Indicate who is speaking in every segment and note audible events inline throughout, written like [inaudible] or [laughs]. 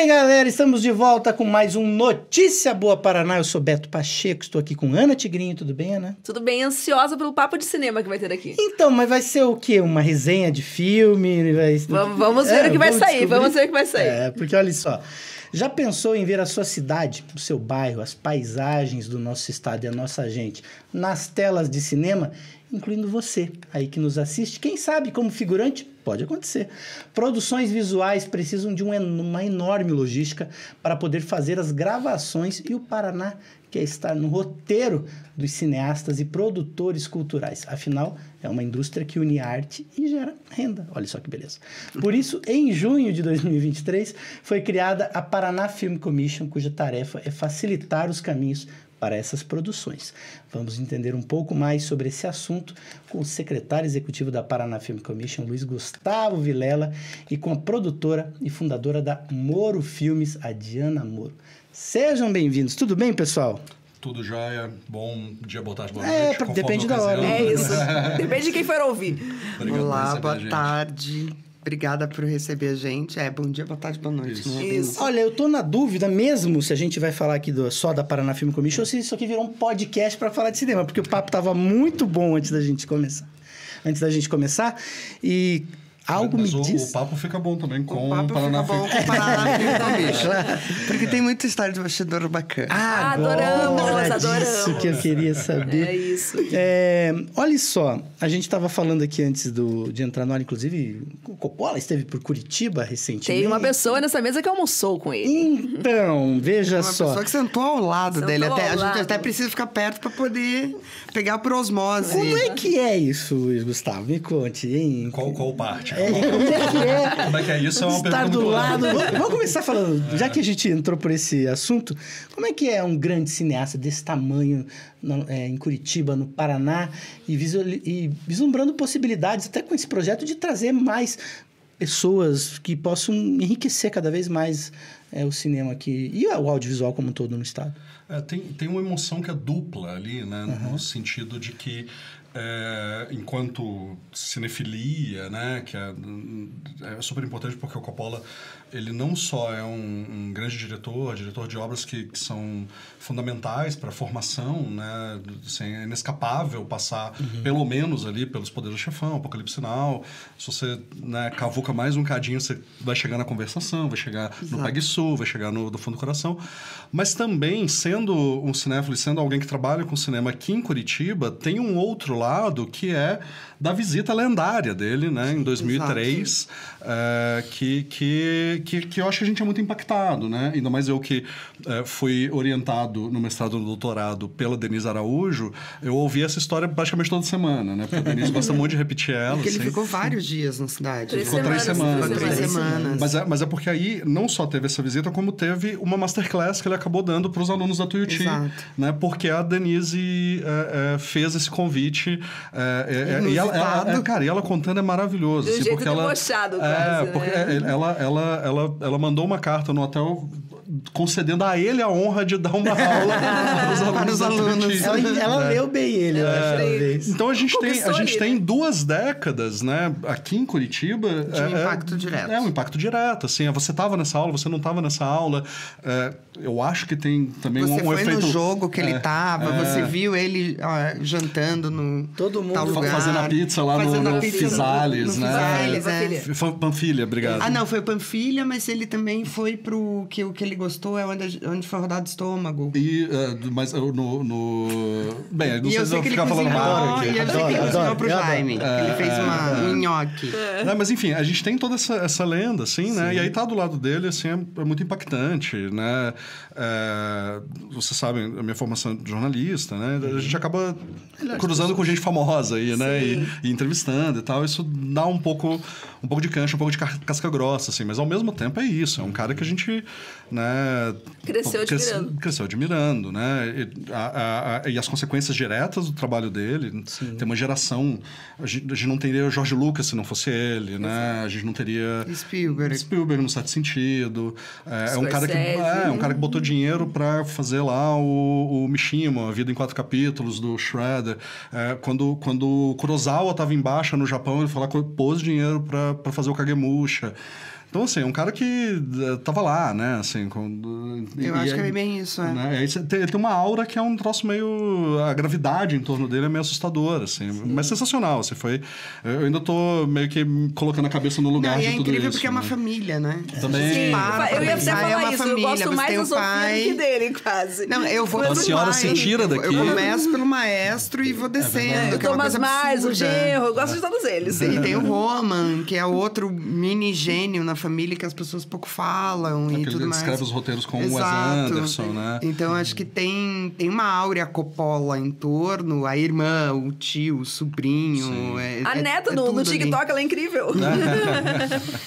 Speaker 1: bem, galera? Estamos de volta com mais um Notícia Boa Paraná. Eu sou Beto Pacheco, estou aqui com Ana Tigrinho. Tudo bem, Ana?
Speaker 2: Tudo bem, ansiosa pelo papo de cinema que vai ter aqui.
Speaker 1: Então, mas vai ser o quê? Uma resenha de filme? Vai... Vamos, vamos é, ver é, o que vai sair, descobrir. vamos ver o que vai sair. É, porque olha só. Já pensou em ver a sua cidade, o seu bairro, as paisagens do nosso estado e a nossa gente nas telas de cinema? Incluindo você aí que nos assiste, quem sabe como figurante Pode acontecer. Produções visuais precisam de uma enorme logística para poder fazer as gravações e o Paraná quer estar no roteiro dos cineastas e produtores culturais. Afinal, é uma indústria que une arte e gera renda. Olha só que beleza. Por isso, em junho de 2023, foi criada a Paraná Film Commission, cuja tarefa é facilitar os caminhos para essas produções. Vamos entender um pouco mais sobre esse assunto com o secretário executivo da Paraná Film Commission, Luiz Gustavo Vilela, e com a produtora e fundadora da Moro Filmes, a Diana Moro. Sejam bem-vindos. Tudo bem, pessoal?
Speaker 3: Tudo jóia. Bom dia, boa tarde, boa é, noite. É, depende da hora. É isso. [laughs] depende de quem for ouvir.
Speaker 1: Obrigado Olá, boa
Speaker 4: tarde. Gente. Obrigada por receber a gente. É, bom dia, boa tarde, boa noite. Isso. Né? Isso. Olha,
Speaker 1: eu tô na dúvida mesmo se a gente vai falar aqui do, só da Paraná Film Commission é. ou se isso aqui virou um podcast para falar de cinema, porque o papo tava muito bom antes da gente começar. Antes da gente começar. E Algo mas me o, diz. O
Speaker 3: papo fica bom também com o Paraná fica bom com Paraná [laughs] é
Speaker 1: é.
Speaker 4: Porque tem muita história de bastidor bacana. Ah, adoramos,
Speaker 1: adoramos. isso que eu queria saber. É isso. É, olha só, a gente estava falando aqui antes do, de entrar no ar, inclusive, o Coppola esteve por Curitiba recentemente. Tem uma
Speaker 2: pessoa nessa mesa que almoçou com ele.
Speaker 1: Então, veja uma só. Uma pessoa que sentou ao lado sentou dele. Ao até, lado. A gente até precisa ficar perto para
Speaker 4: poder pegar por osmose. Como é que é isso, Luiz Gustavo? Me conte, hein? Qual, qual
Speaker 3: parte? É, como é que é? Como é que é isso? É uma Estar do lado. Vamos,
Speaker 1: começar falando, já que a gente entrou por esse assunto, como é que é um grande cineasta desse tamanho no, é, em Curitiba, no Paraná, e, visual, e vislumbrando possibilidades, até com esse projeto, de trazer mais pessoas que possam enriquecer cada vez mais é, o cinema aqui e o audiovisual como um todo no estado.
Speaker 3: É, tem, tem uma emoção que é dupla ali, né? Uhum. No sentido de que é, enquanto cinefilia, né, que é, é, super importante porque o Coppola ele não só é um, um grande diretor, diretor de obras que, que são fundamentais para a formação, né, assim, é inescapável passar uhum. pelo menos ali pelos Poderes do Chefão, Apocalipse Sinal, se você né, cavuca mais um cadinho, você vai chegar na conversação, vai chegar Exato. no Pegue Sul, vai chegar no Do Fundo do Coração, mas também sendo um cinéfilo, sendo alguém que trabalha com cinema aqui em Curitiba, tem um outro lado, que é da visita lendária dele, né, em 2003, eh, que, que, que, que, eu acho que a gente é muito impactado, né? Ainda mais eu que eh, fui orientado no mestrado e no doutorado pela Denise Araújo, eu ouvi essa história praticamente toda semana, né? Porque a Denise gosta muito de repetir ela. Porque ele assim. ficou vários dias na cidade. Três ficou semanas, três semanas. Três, três, semanas. semanas. Mas, é, mas é porque aí não só teve essa visita, como teve uma masterclass que ele acabou dando para os alunos da Tuiuti, Exato. né? Porque a Denise é, é, fez esse convite é, e, e ela ela, ela, cara, e ela contando é maravilhoso. De assim, jeito porque ela, debochado, é, porque né? É, ela, ela, ela, ela mandou uma carta no hotel concedendo a ele a honra de dar uma aula [laughs] para os alunos. Ela, ela é. leu bem ele, é, eu acho, Então a gente, tem, a gente tem duas décadas, né? Aqui em Curitiba. De um é, é, impacto direto. É um impacto direto. Assim, é, você estava nessa aula, você não estava nessa aula. eu acho que tem também você um, um efeito. Você no jogo que ele estava, você
Speaker 4: viu ele ó, jantando no.
Speaker 3: Todo mundo tal lugar, fazendo a pizza lá no, no, pizza Fisales, né? Fisales, Panfilha, obrigado. Ah, não,
Speaker 4: foi Panfilha, mas ele também foi pro que, que ele gostou é onde,
Speaker 3: onde foi rodado o estômago. E, uh, mas é, no, no... Bem, não e sei se vou ficar falando mal. e eu sei que ele cozinhou pro Jaime. ele fez é, uma é, nhoque. É. mas enfim, a gente tem toda essa, essa lenda, assim, né? E aí tá do lado dele, assim, é, muito impactante, né? É, vocês sabem, a minha formação de jornalista, né? A gente uhum. acaba cruzando com gente famosa aí, né? E, e, entrevistando e tal. Isso dá um pouco um pouco de cancha, um pouco de casca grossa, assim, mas ao mesmo tempo é isso. É um cara que a gente, né... Cresceu admirando. Cresceu admirando, né? E, a, a, e as consequências diretas do trabalho dele. Sim. Tem uma geração... A gente, a gente, não teria Jorge Lucas se não fosse ele, né, Exato. né? A gente não teria... Spielberg. Spielberg, no certo sentido. É, é um cara que, é, é, um cara que botou dinheiro para fazer lá o, o Mishima, A Vida em Quatro Capítulos, do Shredder. É, quando, quando o Kurosawa estava embaixo no Japão, ele falou que ah, pôs dinheiro para para fazer o Kagemusha. Então, assim, é um cara que eh, tava lá, né? Assim, quando, Eu acho que é
Speaker 4: bem isso, é. Né?
Speaker 3: né tem, tem, uma aura que é um troço meio... A gravidade em torno dele é meio assustadora, assim. Sim. Mas sensacional, assim, foi... Eu ainda tô meio que colocando a cabeça no lugar Não, de é tudo isso. é incrível porque é uma né?
Speaker 4: família, né?
Speaker 3: Também... Sim, para, eu ia até falar é uma isso, família,
Speaker 4: eu gosto mais do pai que dele, quase. Não, eu vou... A senhora se tira daqui. Eu começo pelo maestro e vou é descendo, é que é mais, absurda. o Gerro, eu gosto de todos eles. Sim, tem o Roman, que é outro mini gênio na família que as pessoas pouco falam é e tudo mais. escreve os roteiros
Speaker 3: com Exato. o Wes Anderson, né?
Speaker 4: Então, acho que tem, tem uma áurea Coppola em
Speaker 1: torno, a irmã, o tio, o sobrinho. É, é, a é, neta é do, TikTok,
Speaker 2: ali. ela é incrível.
Speaker 1: [laughs]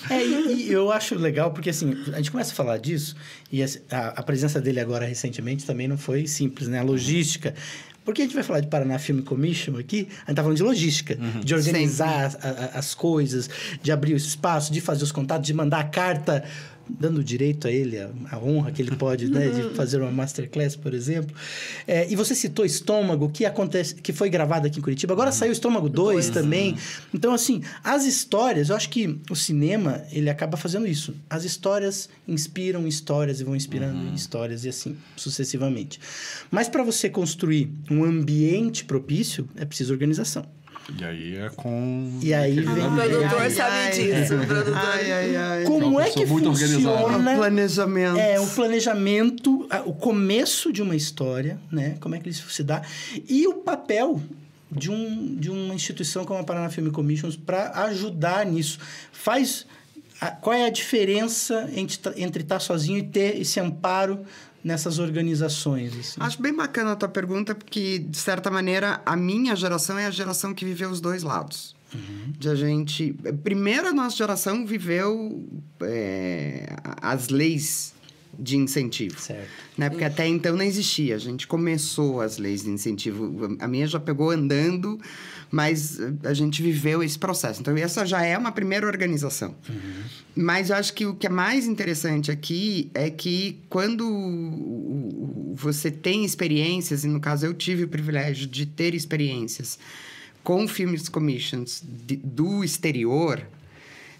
Speaker 1: É, é, e, e, eu acho legal, porque assim, a gente começa a falar disso, e assim, a, a presença dele agora recentemente também não foi simples, né? A logística porque a gente vai falar de Paraná Film Commission aqui, a gente está falando de logística, uhum. de organizar a, a, as coisas, de abrir o espaço, de fazer os contatos, de mandar a carta dando direito a ele a, a honra que ele pode né, de uhum. fazer uma masterclass, por exemplo. É, e você citou Estômago, que acontece, que foi gravado aqui em Curitiba. Agora ah, saiu Estômago 2 uhum. também. Né? Então, assim, as histórias, eu acho que o cinema, ele acaba fazendo isso. As histórias inspiram histórias e vão inspirando uhum. histórias e assim sucessivamente. Mas para você construir um ambiente propício, é preciso organização. E aí é com. E aí vem. O produtor ai, sabe ai, disso. É. Produtor. Ai, Como então, é que funciona? É, o planejamento. É, o planejamento, o começo de uma história, né? Como é que isso se dá. E o papel de, um, de uma instituição como a Paraná Film Commission para ajudar nisso. Faz. A, qual é a diferença entre, entre estar tá sozinho e ter esse amparo nessas organizações? Assim?
Speaker 4: Acho bem bacana a tua pergunta, porque, de certa maneira, a minha geração é a geração que viveu os dois lados. Uhum. De a gente. Primeiro, a nossa geração viveu é, as leis de incentivo. Certo. Né? Porque até então não existia. A gente começou as leis de incentivo. A minha já pegou andando mas eh, a gente viveu esse processo. Então, essa já é uma primeira organização. Uhum. Mas eu acho que o que é mais interessante aqui é que quando você tem experiências, e no caso eu tive o privilégio de ter experiências com filmes commissions de, do exterior,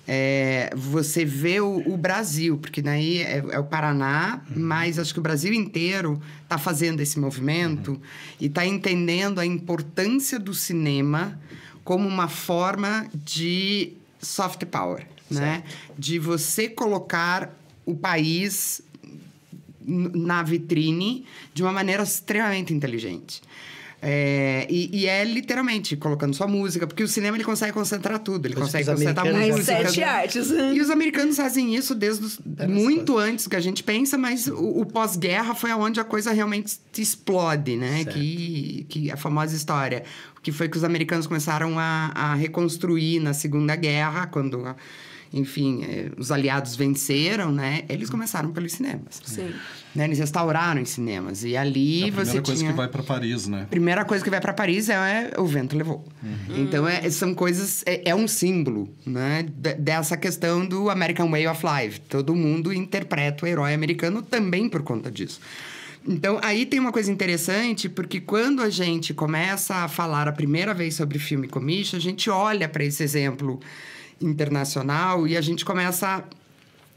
Speaker 4: é, você vê o, o, Brasil, porque daí é, é o Paraná, uhum. mas acho que o Brasil inteiro está fazendo esse movimento uhum. e está entendendo a importância do cinema como uma forma de soft power, né? certo. né? De você colocar o país na vitrine de uma maneira extremamente inteligente. É, e, e, é literalmente colocando só música, porque o cinema ele consegue concentrar tudo, ele os consegue concentrar música. sete artes. Né? E os americanos fazem isso desde os... muito coisas. antes do que a gente pensa, mas o, o pós-guerra foi aonde a coisa realmente explode, né? Que, que a famosa história, que foi que os americanos começaram a, a reconstruir na Segunda Guerra, quando. A enfim, é, os aliados venceram, né? Eles começaram pelos cinemas. Sim. Né? Eles restauraram em cinemas. E ali é você tinha... A primeira coisa que
Speaker 3: vai para Paris, né?
Speaker 4: primeira coisa que vai para Paris é, é, O Vento Levou. Uhum. Então, é, são coisas... É, é um símbolo, né? D dessa questão do American Way of Life. Todo mundo interpreta o herói americano também por conta disso. Então, aí tem uma coisa interessante, porque quando a gente começa a falar a primeira vez sobre filme comicha, a gente olha para esse exemplo internacional e a gente começa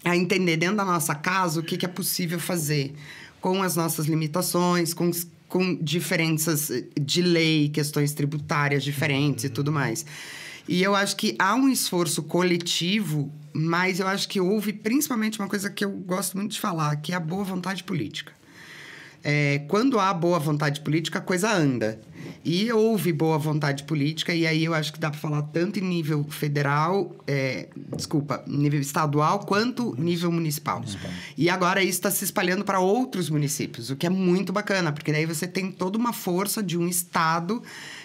Speaker 4: a entender dentro da nossa casa o que, que é possível fazer com as nossas limitações, com, com diferenças eh, de lei, questões tributárias diferentes uhum. e tudo mais. E eu acho que há um esforço coletivo, mas eu acho que houve principalmente uma coisa que eu gosto muito de falar, que é a boa vontade política. É, quando há boa vontade política, a coisa anda. E houve boa vontade política, e aí eu acho que dá para falar tanto em nível federal, é, desculpa, nível estadual, quanto nível municipal. municipal. E agora isso está se espalhando para outros municípios, o que é muito bacana, porque daí você tem toda uma força de um estado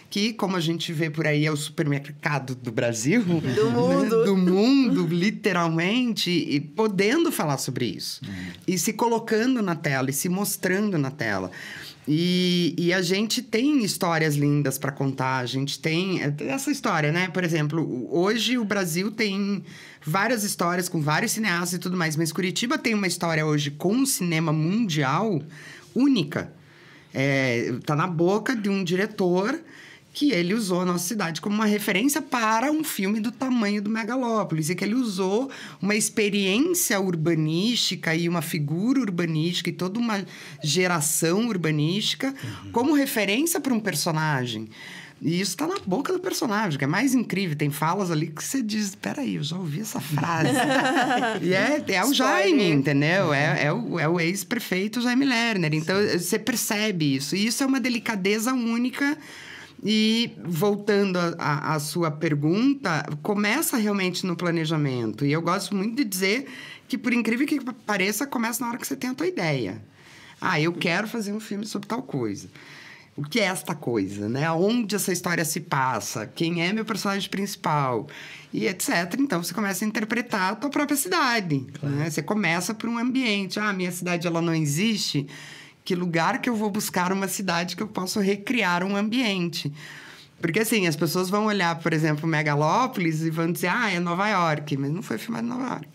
Speaker 4: que, como a gente vê por aí, é o supermercado do Brasil, do né, mundo, né? do mundo literalmente, e podendo falar sobre isso. Uhum. E se colocando na tela, e se mostrando na tela. E, e a gente tem histórias lindas para contar, a gente é, tem essa história, né? Por exemplo, hoje o Brasil tem várias histórias com vários cineastas e tudo mais, mas Curitiba tem uma história hoje com o cinema mundial única. É, tá na boca de um diretor que ele usou a nossa cidade como uma referência para um filme do tamanho do Megalópolis e que ele usou uma experiência urbanística e uma figura urbanística e toda uma geração urbanística uhum. como referência para um personagem. E isso está na boca do personagem, que é mais incrível. Tem falas ali que você diz: peraí, eu já ouvi essa frase. [laughs] e é, é o Jaime, entendeu? É, uhum. é o, é o ex-prefeito Jaime Lerner. Então Sim. você percebe isso. E isso é uma delicadeza única e voltando à sua pergunta, começa realmente no planejamento. E eu gosto muito de dizer que, por incrível que pareça, começa na hora que você tem a tua ideia. Ah, eu quero fazer um filme sobre tal coisa. O que é esta coisa, né? Onde essa história se passa? Quem é meu personagem principal? E etc. Então, você começa a interpretar a tua própria cidade. Claro. Né? Você começa por um ambiente. Ah, minha cidade, ela não existe que lugar que eu vou buscar uma cidade que eu posso recriar um ambiente? Porque assim, as pessoas vão olhar, por exemplo, Megalópolis e vão dizer, ah, é Nova York, mas não foi filmado em Nova York.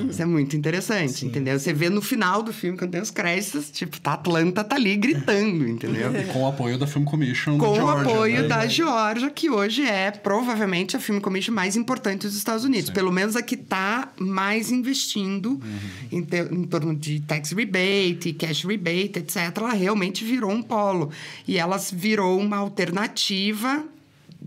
Speaker 4: Uhum. Isso é muito interessante, Sim. entendeu? Você vê no final do filme, quando tem os créditos, tipo, tá Atlanta tá ali gritando, entendeu? E com o apoio da Film
Speaker 3: Commission Com Georgia,
Speaker 4: o apoio né? da Georgia, que hoje é provavelmente a Film Commission mais importante dos Estados Unidos. Sim. Pelo menos a que tá mais investindo uhum. em, em torno de tax rebate, cash rebate, etc. Ela realmente virou um polo. E ela virou uma alternativa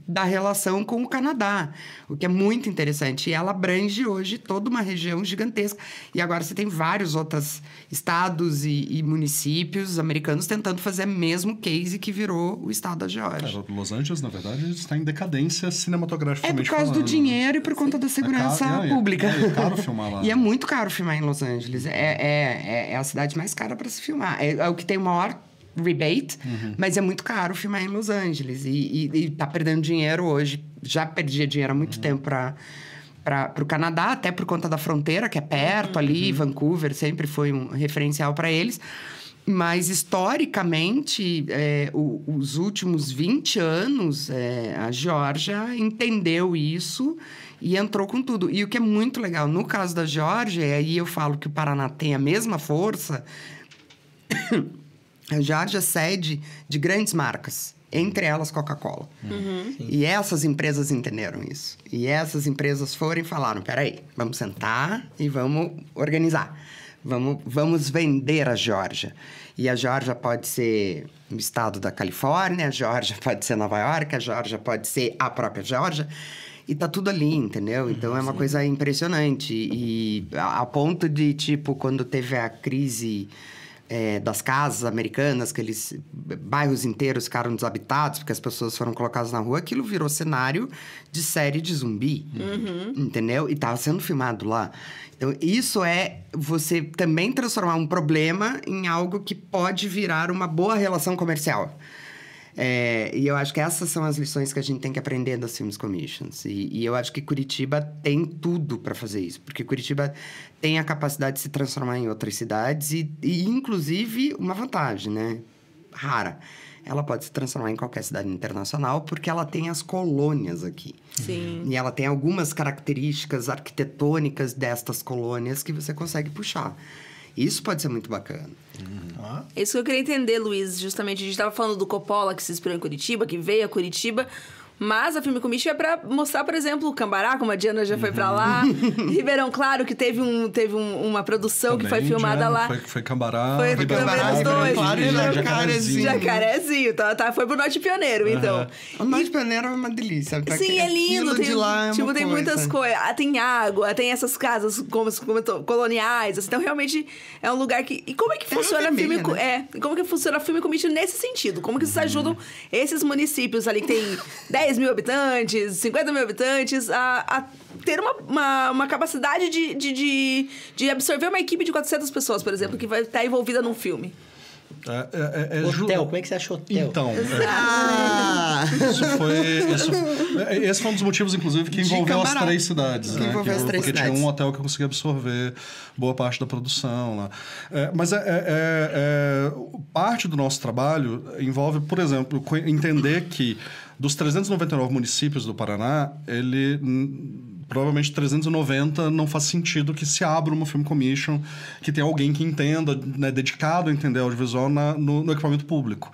Speaker 4: da relação com o Canadá, o que é muito interessante. E ela abrange hoje toda uma região gigantesca. E agora você tem vários outros estados e, e municípios americanos tentando fazer o mesmo case que virou o estado da Geórgia.
Speaker 3: É, Los Angeles, na verdade, está em decadência cinematograficamente. É por causa falando, do né?
Speaker 4: dinheiro e por conta da é segurança é caro, é, é, pública. É, caro filmar lá. [laughs] e é né? muito caro filmar em Los Angeles. É, é, é a cidade mais cara para se filmar. É, o que tem o maior rebate, uhum. mas é muito caro filmar em Los Angeles e, e, e tá perdendo dinheiro hoje. Já perdia dinheiro há muito uhum. tempo para para o Canadá, até por conta da fronteira, que é perto uhum. ali, uhum. Vancouver sempre foi um referencial para eles. Mas, historicamente, é, o, os últimos 20 anos, é, a Georgia entendeu isso e entrou com tudo. E o que é muito legal, no caso da Georgia, e aí eu falo que o Paraná tem a mesma força, [coughs] a Georgia sede de grandes marcas, entre elas Coca-Cola. Uhum. uhum. E essas empresas entenderam isso. E essas empresas foram e falaram: peraí, vamos sentar e vamos organizar. Vamos, vamos vender a Georgia. E a Georgia pode ser o estado da Califórnia, a Georgia pode ser Nova York, a Georgia pode ser a própria Georgia. E tá tudo ali, entendeu? Uhum. Então é uma Sim. coisa impressionante. E a ponto de, tipo, quando teve a crise é, das casas americanas, que eles bairros inteiros ficaram desabitados porque as pessoas foram colocadas na rua, aquilo virou cenário de série de zumbi, uhum. entendeu? E estava sendo filmado lá. Então, isso é você também transformar um problema em algo que pode virar uma boa relação comercial. É, e eu acho que essas são as lições que a gente tem que aprender das Films Commissions. E, e eu acho que Curitiba tem tudo para fazer isso, porque Curitiba tem a capacidade de se transformar em outras cidades e, e inclusive, uma vantagem, né? Rara ela pode se transformar em qualquer cidade internacional porque ela tem as colônias aqui. Sim. E ela tem algumas características arquitetônicas destas colônias que você consegue puxar. Isso pode ser muito bacana.
Speaker 2: Uhum. É isso que eu queria entender, Luiz, justamente. A gente estava falando do Coppola que se inspirou em Curitiba, que veio a Curitiba. Mas a Filme Commission é pra mostrar, por exemplo, o Cambará, como a Diana já foi pra lá. [laughs] Ribeirão Claro, que teve, um, teve um, uma produção Também, que foi filmada lá. Foi,
Speaker 3: foi Cambará. Foi Ribeirão Cambará, dois. Claro, e Jacarezinho.
Speaker 2: Jacarezinho, tá, tá, foi pro Norte Pioneiro, uhum. então. O Norte Pioneiro é uma delícia. Tá? Sim, é lindo. Tem, é tipo, tem coisa. muitas coisas. Ah, tem água, tem essas casas como, como tô, coloniais. Assim, então, realmente, é um lugar que... E como é que funciona a Filme... Né? É, como que funciona a Filme Commission nesse sentido? Como que vocês uhum. ajudam esses municípios ali que tem 10 [laughs] 10 mil habitantes, 50 mil habitantes, a, a ter uma, uma, uma capacidade de, de, de, de absorver uma equipe de 400 pessoas, por exemplo, que vai estar envolvida num filme?
Speaker 1: É, é, é, é hotel, ju... como é que você acha hotel? Então,
Speaker 3: é. isso foi, isso, é, esse foi um dos motivos, inclusive, que envolveu as três cidades. Que né? envolveu que as três porque cidades. tinha um hotel que eu conseguia absorver boa parte da produção lá. mas é, parte do nosso trabalho envolve, por exemplo, entender que dos 399 municípios do Paraná, ele provavelmente 390 não faz sentido que se abra uma film commission, que tenha alguém que entenda, né, dedicado a entender audiovisual na, no, no equipamento público.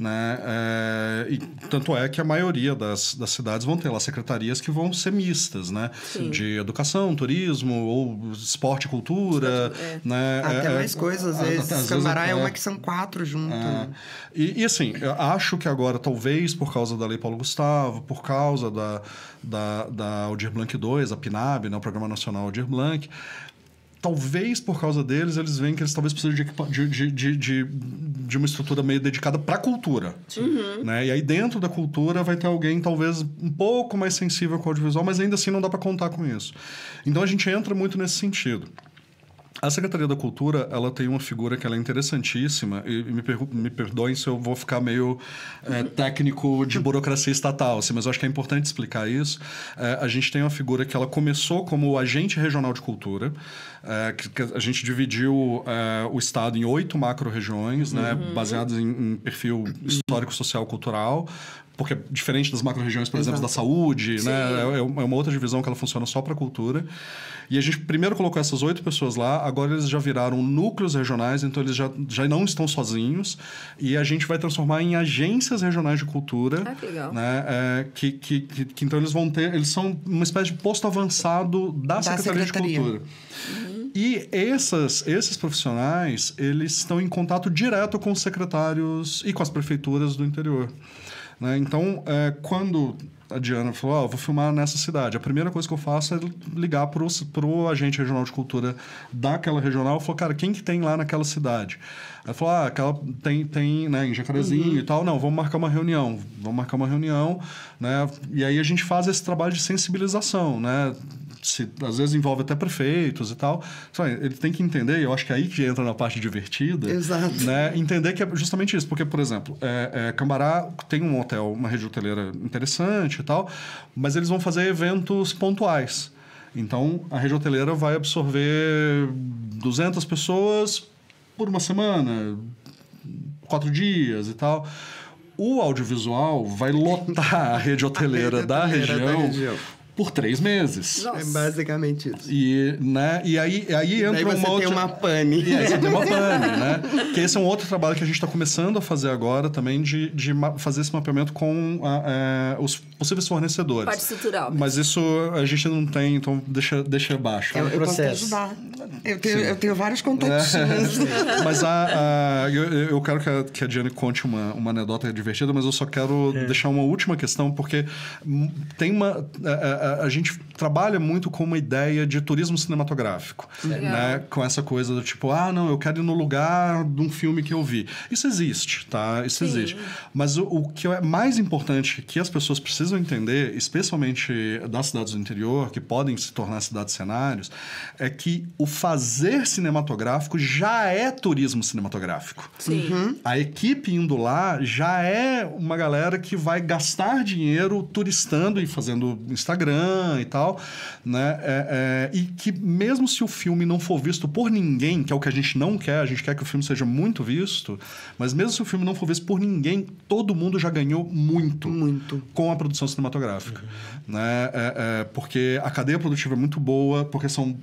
Speaker 3: Né? É, e tanto é que a maioria das, das cidades vão ter lá secretarias que vão ser mistas, né? Sim. De educação, turismo, ou esporte e cultura. é. né? Até é, é, mais coisas, é, às vezes. Até, é, uma que
Speaker 4: são quatro juntos. É. Né?
Speaker 3: E, e assim, acho que agora, talvez por causa da Lei Paulo Gustavo, por causa da, da, da Aldir Blanc 2, a PNAB, né, o Programa Nacional de Blanc, talvez por causa deles, eles veem que eles talvez precisam de, de, de, de, de uma estrutura meio dedicada para a cultura. Uhum. Né? E aí, dentro da cultura, vai ter alguém talvez um pouco mais sensível com o audiovisual, mas ainda assim não dá para contar com isso. Então, a gente entra muito nesse sentido. A Secretaria da Cultura, ela tem uma figura que é interessantíssima, e me, me perdoem se eu vou ficar meio é, técnico de burocracia estatal, assim, mas eu acho que é importante explicar isso. É, a gente tem uma figura que ela começou como o agente regional de cultura, é, que, que, a gente dividiu é, o estado em oito macro-regiões, né, uhum. né, baseadas em, em, perfil histórico, social, cultural porque é diferente das macro-regiões, por Exato. exemplo, da saúde, né? Sim. né? É uma outra divisão que ela funciona só para cultura. E a gente primeiro colocou essas oito pessoas lá, agora eles já viraram núcleos regionais, então eles já, já não estão sozinhos. E a gente vai transformar em agências regionais de cultura. Ah, que legal. Né? É, que, que, que, que, então eles vão ter. Eles são uma espécie de posto avançado da, da Secretaria, Secretaria, de Cultura. Uhum. E essas, esses profissionais, eles estão em contato direto com os secretários e com as prefeituras do interior. Né? Então, é, quando a Diana falou, oh, vou filmar nessa cidade. A primeira coisa que eu faço é ligar pro, pro agente regional de cultura daquela regional. Falou, cara, quem que tem lá naquela cidade? Ela falou, ah, aquela tem, tem né, em Jacarezinho uhum. e tal. Não, vamos marcar uma reunião. Vamos marcar uma reunião, né? E aí a gente faz esse trabalho de sensibilização, né? se, às vezes envolve até prefeitos e tal. Então, assim, ele tem que entender, e eu acho que é aí que entra na parte divertida. Exato. Né? Entender que é justamente isso. Porque, por exemplo, é, é, Cambará tem um hotel, uma rede hoteleira interessante e tal, mas eles vão fazer eventos pontuais. Então, a rede hoteleira vai absorver 200 pessoas por uma semana, quatro dias e tal o audiovisual vai lotar a rede hoteleira, [laughs] a da, região da, região por três meses. É Nossa. É basicamente isso. E, né, e aí, aí entra e daí você uma outra... tem uma pane. E aí você tem uma [laughs] pane, né? Que esse é um outro trabalho que a gente está começando a fazer agora também, de, de fazer esse mapeamento com a, a, é, os possíveis fornecedores. Parte
Speaker 2: estrutural.
Speaker 4: Mas
Speaker 3: isso a gente não tem, então deixa, deixa baixo. É o processo.
Speaker 4: Eu, tenho, eu tenho vários contatinhos. É. [laughs] mas
Speaker 3: a, a eu, eu, quero que a, que a Diane conte uma, uma anedota divertida, mas eu só quero é. deixar uma última questão, porque tem uma... A, é, é, a, gente trabalha muito com uma ideia de turismo cinematográfico, né? Com essa coisa do tipo, ah, não, eu quero ir no lugar de um filme que eu vi. Isso existe, tá? Isso Sim. existe. Mas o, o, que é mais importante que as pessoas precisam entender, especialmente das cidades do interior, que podem se tornar cidades cenários, é que o fazer cinematográfico já é turismo cinematográfico. Sim. Uhum. A equipe indo lá já é uma galera que vai gastar dinheiro turistando e fazendo Instagram Instagram e tal, né? É, é, e que mesmo se o filme não for visto por ninguém, que é o que a gente não quer, a gente quer que o filme seja muito visto, mas mesmo se o filme não for visto por ninguém, todo mundo já ganhou muito, muito. com a produção cinematográfica, uhum. né? É, é, porque a cadeia produtiva é muito boa, porque são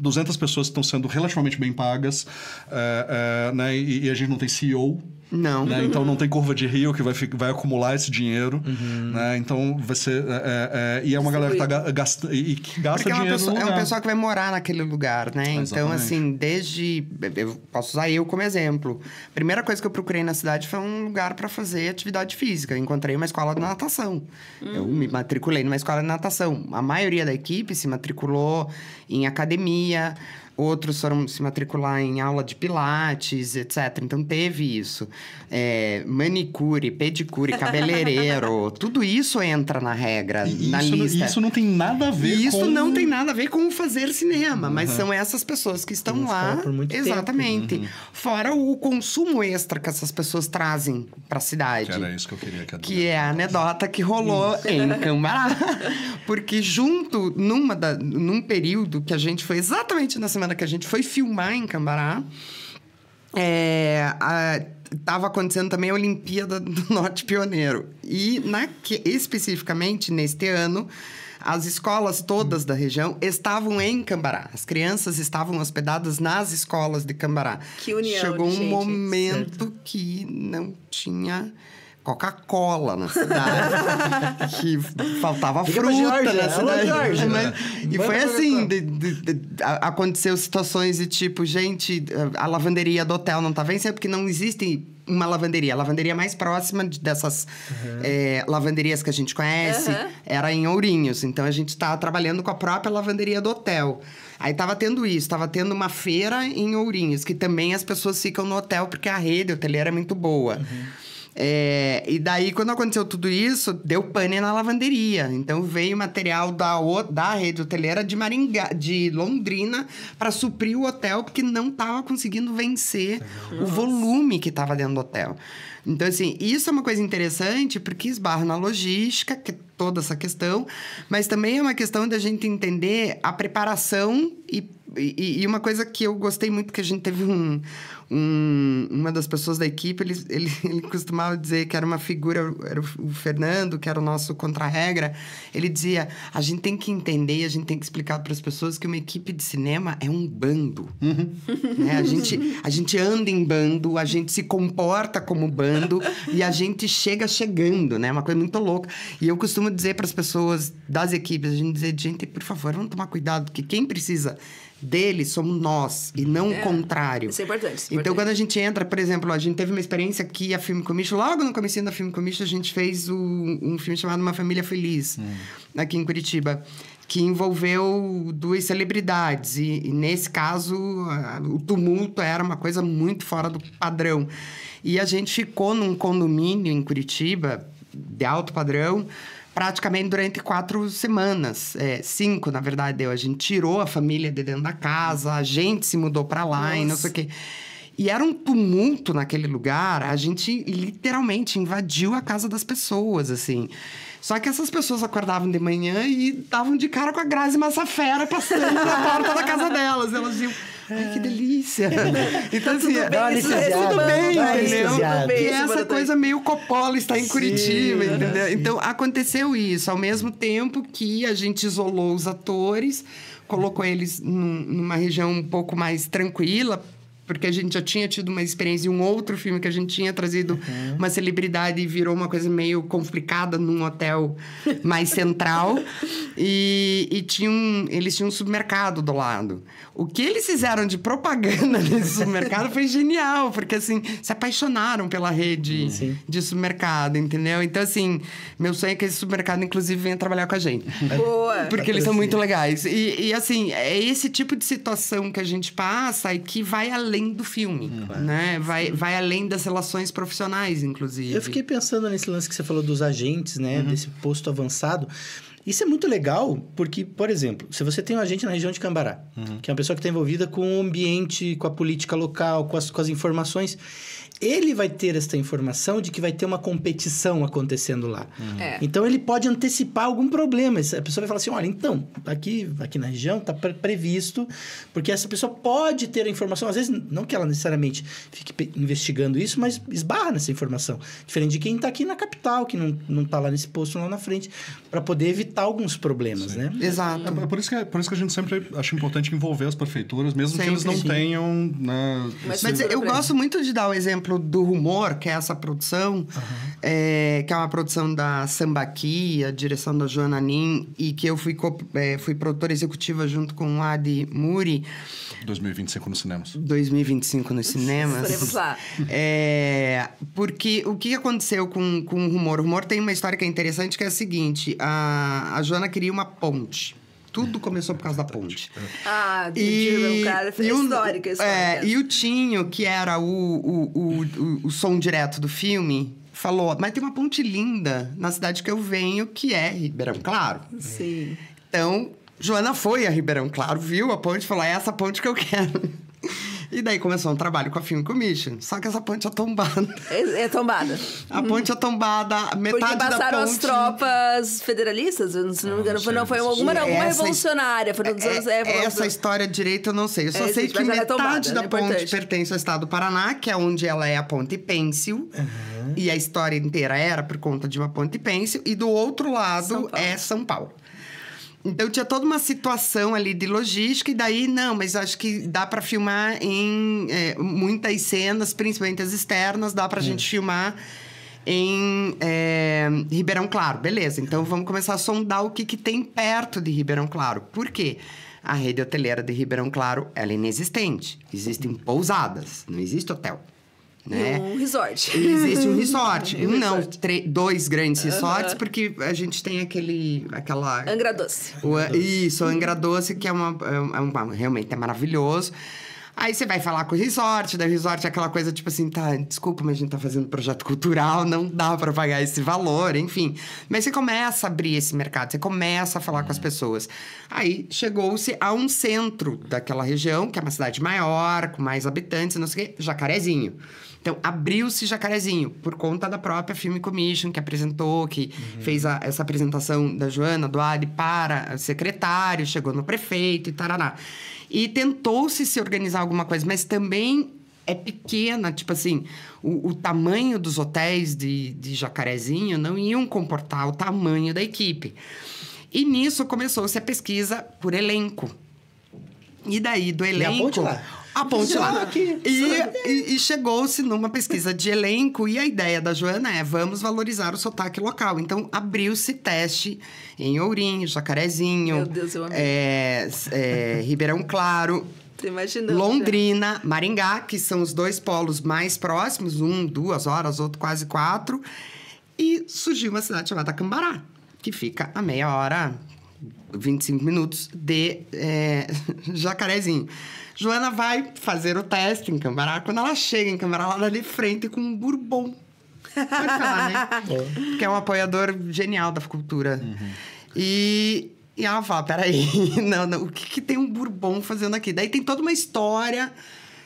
Speaker 3: 200 pessoas que estão sendo relativamente bem pagas, é, é, né? E, e a gente não tem CEO não. Né? Então não tem curva de rio que vai, vai acumular esse dinheiro. Uhum. Né? Então você. É, é, é e é uma galera que tá gasta, e que gasta Porque é dinheiro. É, pessoa, é um pessoal
Speaker 4: que vai morar naquele lugar, né? Então, Exatamente. Então, assim, desde. Eu posso usar eu como exemplo. A primeira coisa que eu procurei na cidade foi um lugar para fazer atividade física. Eu encontrei uma escola de natação. Uhum. Eu me hum. matriculei numa escola de natação. A maioria da equipe se matriculou em academia outros foram se matricular em aula de pilates, etc. Então teve isso. É, manicure, pedicure, cabeleireiro, [laughs] tudo isso entra na regra, e na isso, lista. Isso não tem nada a ver Isso com... não tem nada a ver com fazer cinema, uhum. mas são essas pessoas que estão lá. Por muito exatamente. Tempo. Uhum. Fora o consumo extra que essas pessoas trazem para a cidade. Que era isso que eu queria que a Que é a anedota que rolou isso. em [laughs] Cambará. Porque junto numa da, num período que a gente foi exatamente na semana semana que a gente foi filmar em Cambará, é, a, tava acontecendo também a Olimpíada [laughs] do Norte Pioneiro. E na, que, especificamente neste ano, as escolas todas da região estavam em Cambará. As crianças estavam hospedadas nas escolas de Cambará. Que união, Chegou um gente, momento certo. que não tinha Coca-Cola na cidade. [laughs] que faltava Diga fruta Georgia, na cidade. Alô, né? né? E foi assim, de, de, de, aconteceu situações de tipo, gente, a lavanderia do hotel não tá vencendo, porque não existem uma lavanderia. A lavanderia mais próxima dessas uhum. é, lavanderias que a gente conhece uhum. era em Ourinhos. Então a gente estava tá trabalhando com a própria lavanderia do hotel. Aí estava tendo isso, estava tendo uma feira em Ourinhos, que também as pessoas ficam no hotel porque a rede hotelera é muito boa. Uhum. É, e daí, quando aconteceu tudo isso, deu pane na lavanderia. Então veio material da, o, da rede hoteleira de Maringá, de Londrina, para suprir o hotel, porque não estava conseguindo vencer Nossa. o volume que estava dentro do hotel. Então, assim, isso é uma coisa interessante porque esbarra na logística, que toda essa questão, mas também é uma questão da gente entender a preparação e, e, e uma coisa que eu gostei muito que a gente teve um, um, uma das pessoas da equipe, ele, ele, [laughs] ele, costumava dizer que era uma figura, era o Fernando, que era o nosso contra-regra. Ele dizia: a gente tem que entender, a gente tem que explicar para as pessoas que uma equipe de cinema é um bando. Uhum.
Speaker 3: né? a, gente,
Speaker 4: a gente anda em bando, a gente se comporta como bando e a gente chega chegando, né? Uma coisa muito louca. E eu costumo costumo dizer para as pessoas das equipes, a gente dizer, gente, por favor, vamos tomar cuidado, que quem precisa dele somos nós e não é, o contrário. Isso é importante. Isso é então, importante. quando a gente entra, por exemplo, a gente teve uma experiência que a Filme comício logo no começo da Filme comício a gente fez o, um filme chamado Uma Família Feliz, hum. aqui em Curitiba, que envolveu duas celebridades. E, e nesse caso, a, o tumulto era uma coisa muito fora do padrão. E a gente ficou num condomínio em Curitiba, de alto padrão, praticamente durante quatro semanas. É, cinco, na verdade, deu. A gente tirou a família de dentro da casa, a gente se mudou para lá Nossa. e não sei o quê. E era um tumulto naquele lugar. A gente literalmente invadiu a casa das pessoas, assim. Só que essas pessoas acordavam de manhã e estavam de cara com a Grazi Massafera passando na porta da casa delas. Elas iam... Ai, que delícia! [laughs] Tá então, assim, é tudo bem, isso, tudo bem, Dá entendeu? Tudo tá bem, e essa coisa meio Coppola está em sim, Curitiba, entendeu? Sim. Então, aconteceu isso, ao mesmo tempo que a gente isolou os atores, colocou eles num, numa região um pouco mais tranquila, porque a gente já tinha tido uma experiência em um outro filme que a gente tinha trazido uhum. uma celebridade e virou uma coisa meio complicada num hotel mais central. [laughs] e, e tinha um, eles tinham um supermercado do lado. O que eles fizeram de propaganda [laughs] nesse supermercado foi genial, porque assim, se apaixonaram pela rede uhum. Sim. de supermercado, entendeu? Então, assim, meu sonho é que esse supermercado, inclusive, venha trabalhar com a gente. Boa. Porque eles são muito legais. E, e, assim, é esse tipo de situação que a gente passa e que vai além do filme, uhum. né? Vai, vai além das relações profissionais, inclusive. Eu fiquei
Speaker 1: pensando nesse lance que você falou dos agentes, né? Uhum. Desse posto avançado. Isso é muito legal, porque, por exemplo, se você tem um agente na região de Cambará, uhum. que é uma pessoa que está envolvida com o ambiente, com a política local, com as, com as informações, ele vai ter esta informação de que vai ter uma competição acontecendo lá. Uhum. É. Então ele pode antecipar algum problema. A pessoa vai falar assim: olha, então, aqui, aqui na região está pre previsto, porque essa pessoa pode ter a informação, às vezes, não que ela necessariamente fique investigando isso, mas esbarra nessa informação. Diferente de quem está aqui na capital, que não está lá nesse posto lá na frente, para poder evitar alguns problemas, Sim. né? Exato. É, é por, isso que, é, por isso que a gente sempre
Speaker 3: acha importante envolver as prefeituras, mesmo sempre, que eles não sim. tenham. Né, mas, esse... mas eu gosto
Speaker 4: muito de dar o exemplo exemplo, do Rumor, que é essa produção, uhum. é, que é uma produção da Sambaqui, a direção da Joana Nin, e que eu fui, é, fui produtora executiva junto com o Adi Muri. 2025 nos cinemas. 2025 nos cinemas. lá. É, porque o que aconteceu com, com o Rumor? O Rumor tem uma história que é interessante, que é a seguinte. A, a Joana queria uma ponte. Tudo começou por causa da ponte.
Speaker 2: Ah, e, é cara, foi histórica, histórica. É, e
Speaker 4: o Tinho, que era o, o, o, o, o som direto do filme, falou: Mas tem uma ponte linda na cidade que eu venho, que é Ribeirão Claro. Sim. Então, Joana foi a Ribeirão Claro, viu a ponte e falou: É essa ponte que eu quero. E daí começou um trabalho com a Film Commission. Só que essa ponte é tombada. É, é tombada. A ponte é uhum. tombada, metade da ponte... Porque passaram as
Speaker 2: tropas federalistas, se não me engano. Não, não, foi alguma, alguma revolucionária. Foi nos é, anos, é, essa
Speaker 4: história direita eu não sei. Eu só é, sei que é metade tombada, da ponte pertence ao estado do Paraná, que é onde ela é a ponte pêncil. Uhum. E a história inteira era por conta de uma ponte pêncil. E do outro lado São é São Paulo. Então tinha toda uma situação ali de logística, e daí, não, mas acho que dá para filmar em é, muitas cenas, principalmente as externas, dá para a gente filmar em é, Ribeirão Claro. Beleza, então vamos começar a sondar o que, que tem perto de Ribeirão Claro. Por quê? A rede hoteleira de Ribeirão Claro ela é inexistente. Existem pousadas, não existe hotel
Speaker 2: né? um resort.
Speaker 4: existe um resort. [laughs] um não, dois grandes resorts, porque a gente tem aquele... Aquela...
Speaker 2: Angra Doce. O,
Speaker 4: isso, Angra Doce, que é uma, é uma... É realmente é maravilhoso. Aí você vai falar com o resort, da resort é aquela coisa tipo assim, tá, desculpa, mas a gente tá fazendo projeto cultural, não dá para pagar esse valor, enfim. Mas você começa a abrir esse mercado, você começa a falar com as é. pessoas. Aí chegou-se a um centro daquela região, que é uma cidade maior, com mais habitantes, não sei o quê, Jacarezinho. Então, abriu-se Jacarezinho, por conta da própria Film Commission, que apresentou, que uhum. fez a, essa apresentação da Joana, do Adi, para secretário, chegou no prefeito e tarará. E tentou-se se organizar alguma coisa, mas também é pequena, tipo assim, o, o, tamanho dos hotéis de, de Jacarezinho não iam comportar o tamanho da equipe. E nisso começou-se a pesquisa por elenco. E daí, do elenco. E a ponte lá?
Speaker 1: a ponte lá. Aqui.
Speaker 4: E, e, e chegou-se numa pesquisa de elenco e a ideia da Joana é vamos valorizar o sotaque local. Então, abriu-se teste em Ourinho, Jacarezinho, Meu Deus, eu amei. É, é, Ribeirão Claro,
Speaker 2: [laughs] Londrina,
Speaker 4: já. Maringá, que são os dois polos mais próximos, um, duas horas, outro quase quatro. E surgiu uma cidade chamada Cambará, que fica a meia hora, 25 minutos de é, [laughs] jacarezinho. Joana vai fazer o teste em Cambará. Quando ela chega em Cambará, ela dá tá de frente com um bourbon.
Speaker 3: Pode falar, né? [laughs] É.
Speaker 4: Que é um apoiador genial da cultura. Uhum. E, e ela fala, peraí, [laughs] não, não, o que, que tem um bourbon fazendo aqui? Daí tem toda uma história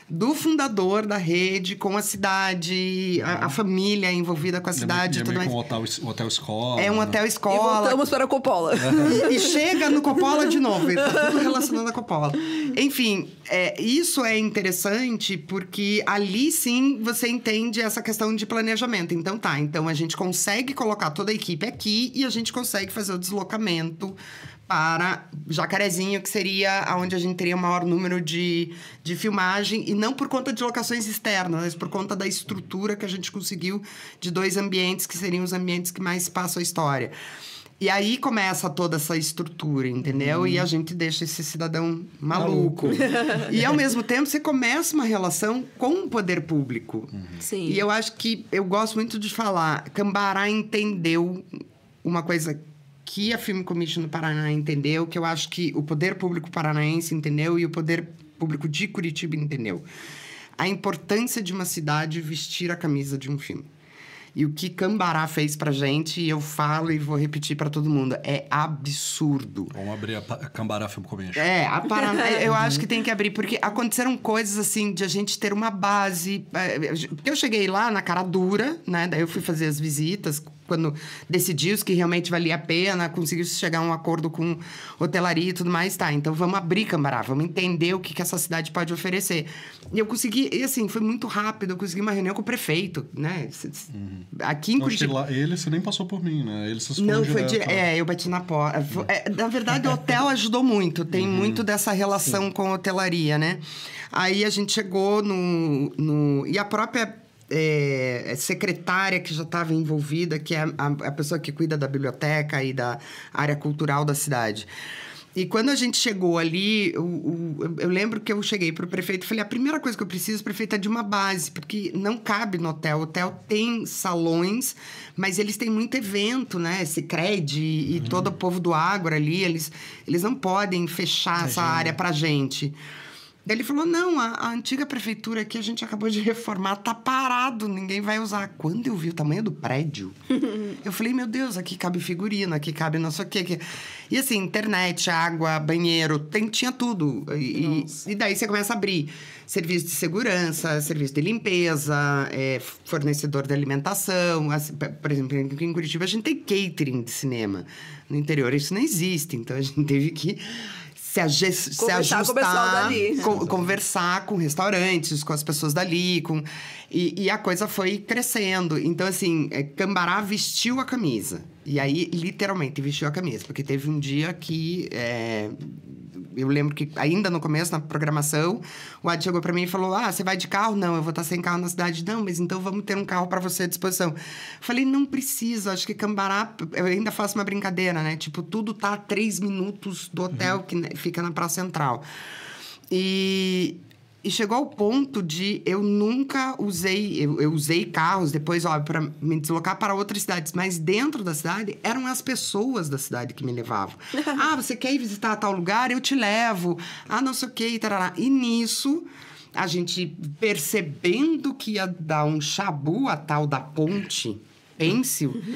Speaker 4: do fundador da rede com a cidade, é. a, a, ah. família envolvida com a cidade. Minha, minha tudo
Speaker 3: mais. Um hotel, hotel escola. É um
Speaker 4: hotel escola. E voltamos para Coppola. [laughs] e, chega no Coppola de novo. Está tudo relacionado a Coppola. Enfim, é, isso é interessante porque ali sim você entende essa questão de planejamento. Então tá, então a gente consegue colocar toda a equipe aqui e a gente consegue fazer o deslocamento para Jacarezinho, que seria onde a gente teria o maior número de, de filmagem, e não por conta de locações externas, mas por conta da estrutura que a gente conseguiu de dois ambientes que seriam os ambientes que mais passam a história. E aí começa toda essa estrutura, entendeu? Hum. E a gente deixa esse cidadão maluco. maluco. e ao mesmo tempo você começa uma relação com o poder público.
Speaker 2: Uhum. Sim. E
Speaker 4: eu acho que eu gosto muito de falar, Cambará entendeu uma coisa que a Film Commission do Paraná entendeu, que eu acho que o poder público paranaense entendeu e o poder público de Curitiba entendeu. A importância de uma cidade vestir a camisa de um filme. E o que Cambará fez pra gente, e eu falo e vou repetir para todo mundo, é absurdo. Vamos abrir a, a Cambará Film Commission. É, a Paraná, [laughs] eu acho que tem que abrir, porque aconteceram coisas assim de a gente ter uma base. Eh, porque eu cheguei lá na cara dura, né? Daí eu fui fazer as visitas quando decidiu que realmente valia a pena, conseguiu chegar a um acordo com hotelaria e tudo mais, tá, então vamos abrir Cambará, vamos entender o que, que essa cidade pode oferecer. E eu consegui, e assim, foi muito rápido, eu consegui uma reunião com o prefeito,
Speaker 3: né? Uhum. Aqui em Curitiba... ele, você nem passou por mim, né? Ele se Não, foi De... Né.
Speaker 4: É, eu bati na porta. É, é, na verdade, o [laughs] hotel ajudou muito, tem uhum. muito dessa relação Sim. com hotelaria, né? Aí a gente chegou no, no... E a própria é, é, secretária que já estava envolvida, que é a, a pessoa que cuida da biblioteca e da área cultural da cidade. E quando a gente chegou ali, eu, eu lembro que eu cheguei para o prefeito e falei: a primeira coisa que eu preciso, prefeito, é de uma base, porque não cabe no hotel. O hotel tem salões, mas eles têm muito evento, né? Esse CRED e, uhum. todo o povo do Agro ali, eles, eles não podem fechar Imagina. essa área para gente. gente. Daí ele falou: não, a, a, antiga prefeitura aqui a gente acabou de reformar, tá parado, ninguém vai usar. Quando eu vi o tamanho do prédio, [laughs] eu falei: meu Deus, aqui cabe figurino, aqui cabe não sei o quê. Aqui. E assim, internet, água, banheiro, tem, tinha tudo. E, e, daí você começa a abrir serviço de segurança, serviço de limpeza, é, fornecedor de alimentação. Assim, por exemplo, em Curitiba a gente tem catering de cinema. No interior isso não existe, então a gente teve que se, se ajustar, com, conversar com restaurantes, com as pessoas dali, com e, e a coisa foi crescendo. Então assim, é, Cambará vestiu a camisa. E aí, literalmente, vestiu a camisa. Porque teve um dia que. É, eu lembro que ainda no começo, na programação, o Ad chegou para mim e falou: Ah, você vai de carro? Não, eu vou estar tá sem carro na cidade. Não, mas então vamos ter um carro para você à disposição. Falei, não precisa, acho que Cambará. Eu ainda faço uma brincadeira, né? Tipo, tudo tá a três minutos do hotel uhum. que né, fica na Praça Central. E e chegou ao ponto de eu nunca usei, eu, eu usei carros depois, óbvio, para me deslocar para outras cidades, mas dentro da cidade eram as pessoas da cidade que me levavam. [laughs] ah, você quer ir visitar tal lugar? Eu te levo. Ah, não sei o quê, e tarará. E nisso, a gente percebendo que ia dar um chabu a tal da ponte, pêncil. Uhum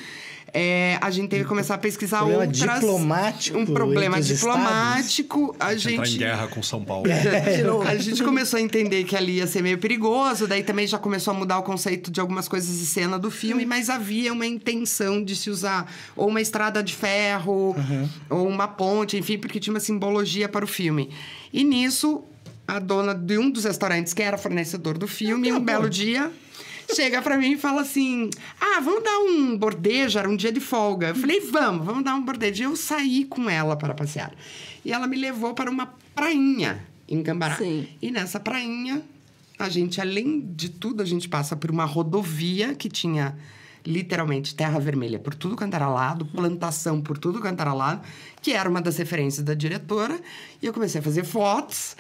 Speaker 4: é, a gente teve que começar a pesquisar problema outras.
Speaker 1: Diplomático um problema
Speaker 3: diplomático.
Speaker 4: A gente.
Speaker 1: Entrar em guerra
Speaker 3: com São Paulo. É,
Speaker 1: [laughs] a gente
Speaker 4: começou a entender que ali ia ser meio perigoso, daí também já começou a mudar o conceito de algumas coisas de cena do filme, uhum. mas havia uma intenção de se usar ou uma estrada de ferro, uhum. ou uma ponte, enfim, porque tinha uma simbologia para o filme. E nisso, a dona de um dos restaurantes que era fornecedor do filme, então, um belo dia chega para mim e fala assim: Ah, vamos dar um bordejo, era um dia de folga. Eu falei, vamos, vamos dar um bordejo. Eu saí com ela para passear. E ela me levou para uma prainha em Cambará. Sim. E nessa prainha, a gente, além de tudo, a gente passa por uma rodovia que tinha literalmente terra vermelha por tudo lado, plantação por tudo lado, que era uma das referências da diretora. E eu comecei a fazer fotos.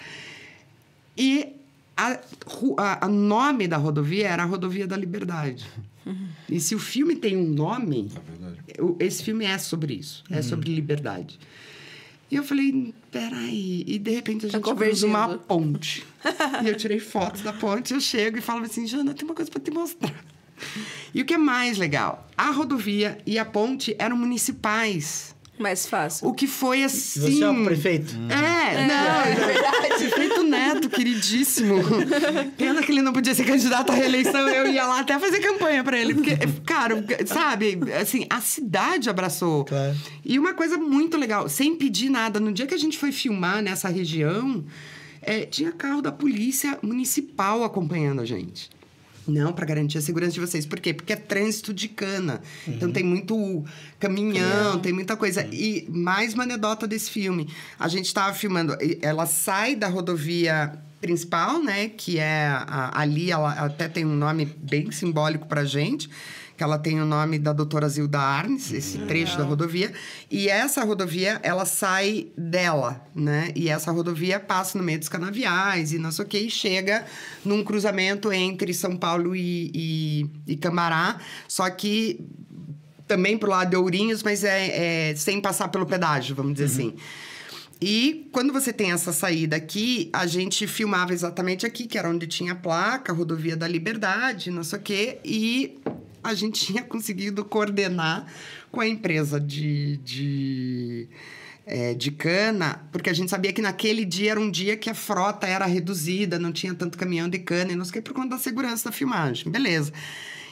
Speaker 4: E a, a, a nome da rodovia era a Rodovia da Liberdade. Uhum. E se o filme tem um nome, é esse filme é sobre isso, é uhum. sobre liberdade. E eu falei, peraí. E de repente a tá gente fez uma ponte. e eu tirei fotos da ponte, eu chego e falo assim, Jana, tem uma coisa para te mostrar. E o que é mais legal? A rodovia e a ponte eram municipais. Mais fácil. O que foi assim. Você é o assim, prefeito? É, é não. É verdade. Neto, queridíssimo. Pena que ele não podia ser candidato à reeleição, eu ia lá até fazer campanha para ele. Porque, cara, sabe, assim, a cidade abraçou. Claro. E uma coisa muito legal, sem pedir nada, no dia que a gente foi filmar nessa região, é, tinha carro da polícia municipal acompanhando a gente. Não, para garantir a segurança de vocês. Por quê? Porque é trânsito de cana. Então, uhum. Então tem muito caminhão, tem muita coisa. Uhum. E mais uma anedota desse filme. A gente estava filmando, ela sai da rodovia principal, né? Que é a, ali, ela até tem um nome bem simbólico pra gente que ela tem o nome da doutora Zilda Arnes, esse uhum. trecho da rodovia. E essa rodovia, ela sai dela, né? E essa rodovia passa no meio dos canaviais e não sei o que, e chega num cruzamento entre São Paulo e, e, e Cambará. Só que também pro lado de Ourinhos, mas é, é sem passar pelo pedágio, vamos dizer uhum. assim. E quando você tem essa saída aqui, a gente filmava exatamente aqui, que era onde tinha a placa, a rodovia da Liberdade, não sei o quê, e a gente tinha conseguido coordenar com a empresa de, de, é, de cana, porque a gente sabia que naquele dia era um dia que a frota era reduzida, não tinha tanto caminhão de cana, e não sei o que, por conta da segurança da filmagem. Beleza.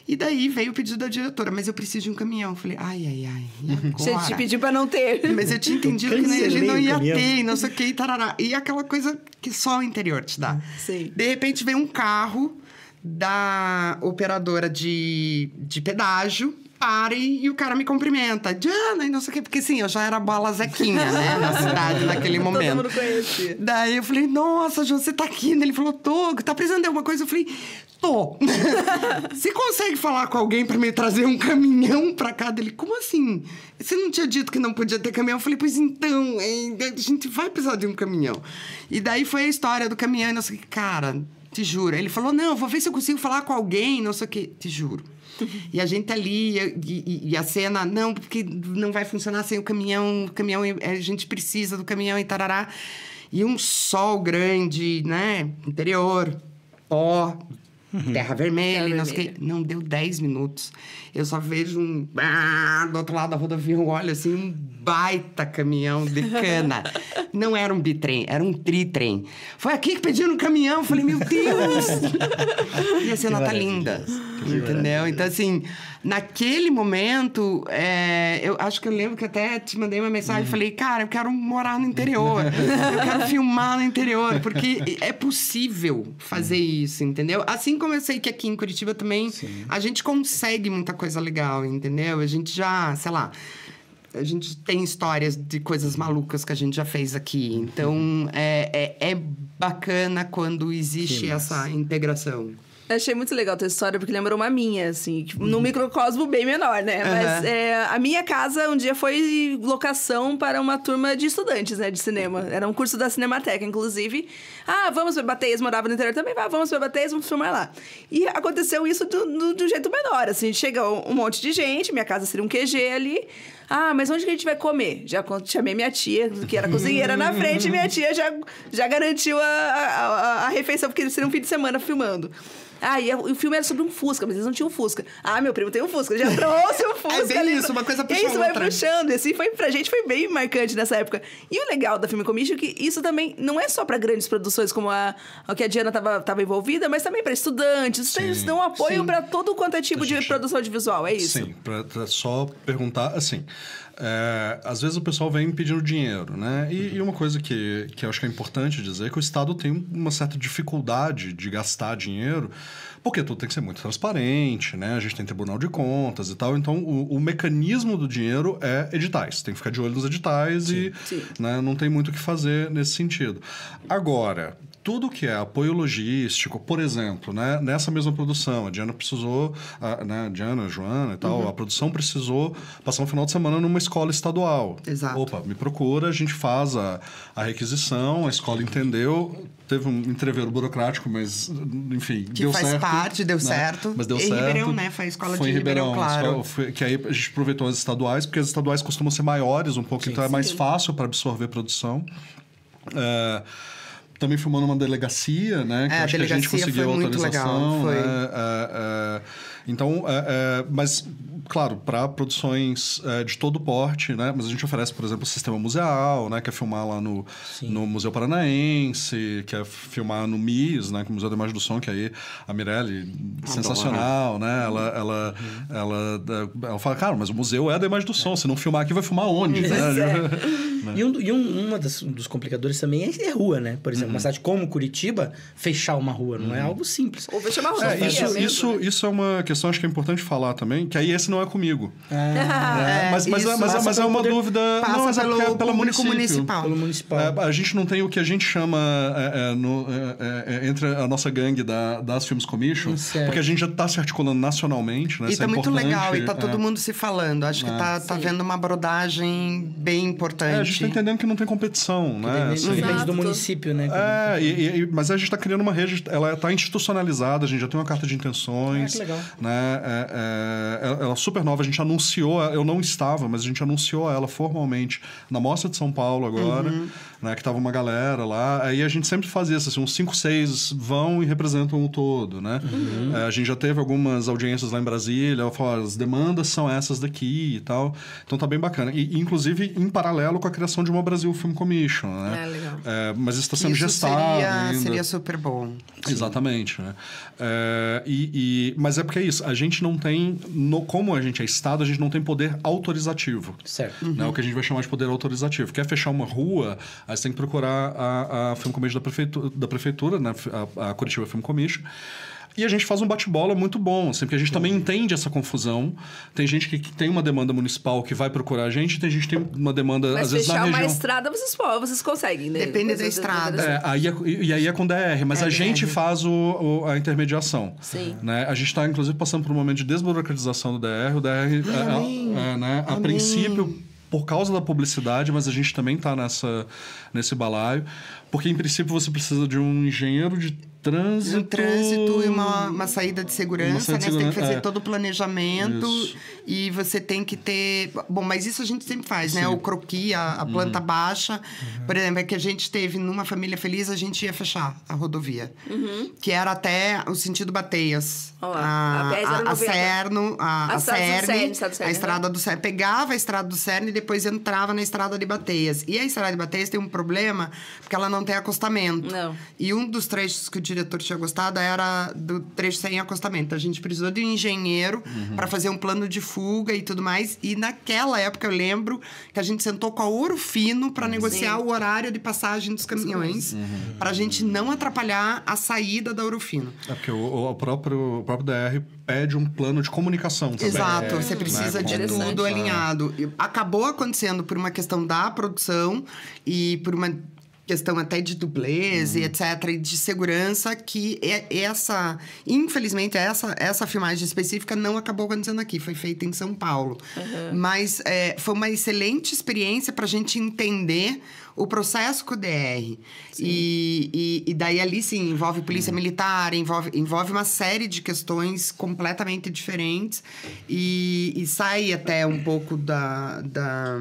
Speaker 4: E daí veio o pedido da diretora, mas eu preciso de um caminhão. Eu falei, ai, ai, ai. Você te pediu para não ter. Mas eu tinha entendido que a gente não ia ter, não sei o que, tarará. E aquela coisa que só o interior te dá. Sim. De repente veio um carro da operadora de, de pedágio pare e o cara me cumprimenta. Diana, e não sei o quê, porque sim, eu já era bola Zequinha, né? Na [laughs] cidade naquele momento. Todo mundo conhecia. Daí eu falei, nossa, João, você tá aqui? Ele falou, tô, tá precisando de alguma coisa? Eu falei, tô. [laughs] você consegue falar com alguém para me trazer um caminhão pra cá? Ele, como assim? Você não tinha dito que não podia ter caminhão? Eu falei, pois então, é, a gente vai precisar de um caminhão. E daí foi a história do caminhão, e quê, cara, te juro. Ele falou: não, vou ver se eu consigo falar com alguém, não sei o quê. Te juro. [laughs] E a gente ali, e, e, e, a cena, não, porque não vai funcionar sem o caminhão, o caminhão, a gente precisa do caminhão e tarará. E um sol grande, né? Interior, pó, uhum. terra vermelha, terra não, vermelha. Que, não deu 10 minutos. Eu só vejo um. Ah, do outro lado da rodovia, um olho assim, um baita caminhão de cana. [laughs] não era um bitrem, era um tritrem. Foi aqui que pediram um caminhão. Eu falei, meu [laughs] Deus! e a cena tá linda. Entendeu? Então, assim. Naquele momento, é, eu acho que eu lembro que até te mandei uma mensagem e uhum. falei, cara, eu quero morar no interior. eu quero [laughs] filmar no interior, porque é possível fazer uhum. isso, entendeu? Assim como eu sei que aqui em Curitiba também Sim. a gente consegue muita coisa legal, entendeu? A gente já, sei lá a gente tem histórias de coisas malucas que a gente já fez aqui. Então, uhum. é, é, é bacana quando existe essa integração.
Speaker 2: Achei muito legal a tua história, porque lembrou uma minha, assim, tipo, uhum. num microcosmo bem menor, né? Uhum. Mas é, a minha casa um dia foi locação para uma turma de estudantes, né, de cinema. Uhum. Era um curso da Cinemateca, inclusive. Ah, vamos ver Bateis, morava no interior também, ah, vamos ver Bateis, vamos filmar lá. E aconteceu isso de um jeito menor, assim, chega um monte de gente, minha casa seria um QG ali, ah, mas onde que a gente vai comer? Já chamei minha tia, que era cozinheira na frente, minha tia já, já garantiu a, a, a, a refeição, porque seria um fim de semana filmando. Ah, e é, o filme era sobre um Fusca, mas eles não tinham um Fusca. Ah, meu primo tem um Fusca, já trouxe um Fusca. [laughs] é bem ali, isso, uma coisa puxando. É isso, vai né? puxando. assim, foi, pra gente foi bem marcante nessa época. E o legal da Filme comício é que isso também não é só pra grandes produções como a, a que a Diana tava, tava envolvida, mas também pra estudantes. Sim, Eles dão apoio sim. pra todo quanto é tipo gente... de produção de visual, é isso? Sim,
Speaker 3: pra, pra só perguntar, assim, é, às vezes o pessoal vem pedindo dinheiro, né? E, uhum. e uma coisa que, que eu acho que é importante dizer é que o Estado tem uma certa dificuldade de gastar dinheiro, porque tudo tem que ser muito transparente, né? A gente tem tribunal de contas e tal, então o, o mecanismo do dinheiro é editais. Tem que ficar de olho nos editais Sim. e Sim. Né, não tem muito o que fazer nesse sentido. Agora, tudo que é apoio logístico, por exemplo, né, nessa mesma produção, a Diana precisou, a, né, a Diana, a Joana e tal, uhum. a produção precisou passar um final de semana numa escola estadual. Exato. Opa, me procura, a gente faz a, a requisição, a escola entendeu, teve um entreveiro burocrático, mas enfim, que deu faz que faz parte, deu né? certo. Mas deu em certo. Em Ribeirão, né?
Speaker 4: Foi a escola foi de Ribeirão, Ribeirão claro. Escola,
Speaker 3: foi, que aí a gente aproveitou as estaduais, porque as estaduais costumam ser maiores um pouco, sim, então é sim. é mais fácil para absorver produção. É, também filmando uma delegacia, né? É, a delegacia a gente conseguiu foi muito legal. Foi... Né? É, é. então, é, mas claro, para produções é, de todo porte, né? Mas a gente oferece, por exemplo, o sistema museal, né? Que é filmar lá no, no Museu Paranaense, que é filmar no MIS, né? Que é o Museu da Imagem do Som, que aí a Mirelle, sensacional, né? Uhum. Ela, ela, uhum. ela, ela, eh, ela fala, cara, mas o museu é da imagem do som. É. Se não filmar aqui,
Speaker 1: vai filmar onde? Né? É. [laughs] né? E, um, e um uma das, dos complicadores também é, é, rua, né? Por exemplo, uhum. uma cidade como Curitiba, fechar uma rua não é uhum. algo simples.
Speaker 3: Ou fechar uma rua. É, isso, isso, né? isso é uma questão, acho que é importante falar também, que aí esse não não é comigo. É. [laughs] É. mas, mas, mas, é uma dúvida. Não, mas pelo, é pelo município. municipal.
Speaker 1: Pelo municipal. É,
Speaker 3: a gente não tem o que a gente chama no, entre a nossa gangue da, das Films Commission, certo. porque a gente já está se articulando nacionalmente. Né? E está muito legal, e está todo
Speaker 4: mundo se falando. Acho que está tá, tá vendo uma abordagem bem importante. a gente está
Speaker 3: entendendo que não tem competição, né? Depende, assim, do município, né? É, e, e, mas a gente está criando uma rede, ela está institucionalizada, a gente já tem uma carta de intenções. Ah, que legal. Né? ela super nova. A gente anunciou, eu não estava, mas a gente anunciou ela formalmente na Mostra de São Paulo agora, uhum. né? Que tava uma galera lá. Aí a gente sempre fazia isso, assim, uns 5, 6 vão e representam o todo, né? Uhum. É, a gente já teve algumas audiências lá em Brasília, eu falo, as demandas são essas daqui e tal. Então tá bem bacana. E, inclusive, em paralelo com a criação de uma Brasil Film Commission, né? É, legal. É, mas isso está sendo isso gestado seria, ainda. seria super bom. Exatamente, né? É, e, e, mas é porque é isso, a gente não tem, no, como a gente é Estado, a gente não tem poder autorizativo. Certo. Né, uhum. Né? O que a gente vai chamar de poder autorizativo. Quer fechar uma rua, aí você tem que procurar a, a Film Commission da, prefeitura, da prefeitura né? a, a Curitiba Film Commission. E a gente faz um bate-bola muito bom, assim, porque a gente também uhum. entende essa confusão. Tem gente que, que tem uma demanda municipal que vai procurar a gente, tem gente que tem uma demanda, Mas às vezes, na região... fechar uma
Speaker 2: estrada, vocês, podem, vocês conseguem, né? Depende da, da estrada. É,
Speaker 3: aí é, e aí é com DR, mas é a DR. gente faz o, o, a intermediação. Sim. Né? A gente está, inclusive, passando por um momento de desburocratização do DR. O DR, é, é, é, né? a princípio, por causa da publicidade, mas a gente também está nesse balaio. Porque, em princípio, você precisa de um engenheiro de trânsito. Um trânsito
Speaker 4: e uma, uma saída de segurança, saída né? De segurança, você tem que fazer é. todo o planejamento isso. e você tem que ter. Bom, mas isso a gente sempre faz, né? Sim. né? O croqui, a, a uhum. planta uhum. baixa. Uhum. Por exemplo, é que a gente teve numa família feliz, a gente ia fechar a rodovia. Uhum. Que era até o sentido Bateias.
Speaker 2: Olá. A, a Cerno,
Speaker 4: a, a, a a estrada do Cerno, né? Pegava a estrada do Cerno e depois entrava na estrada de Bateias. E a estrada de Bateias tem um problema, porque ela não tem acostamento. Não. E um dos trechos que o diretor tinha gostado era do trecho sem acostamento. A gente precisou de um engenheiro uhum. para fazer um plano de fuga e tudo mais. E naquela época eu lembro que a gente sentou com a Ouro Fino para uhum. negociar o horário de passagem dos caminhões, uhum. para a gente não atrapalhar a saída da Ouro Fino.
Speaker 3: É porque o, o próprio, o próprio DR pede um plano de comunicação também. Exato, é, você precisa né? de tudo alinhado.
Speaker 4: Acabou acontecendo por uma questão da produção e por uma questão até de dublês e uhum. etc, e de segurança, que essa, infelizmente, essa, essa filmagem específica não acabou acontecendo aqui, foi feita em São Paulo. Uhum. Mas é, foi uma excelente experiência para a gente entender o processo com o DR. E, e, e, daí ali sim envolve polícia hum. militar, envolve, envolve uma série de questões completamente diferentes e, e sai até um pouco da, da.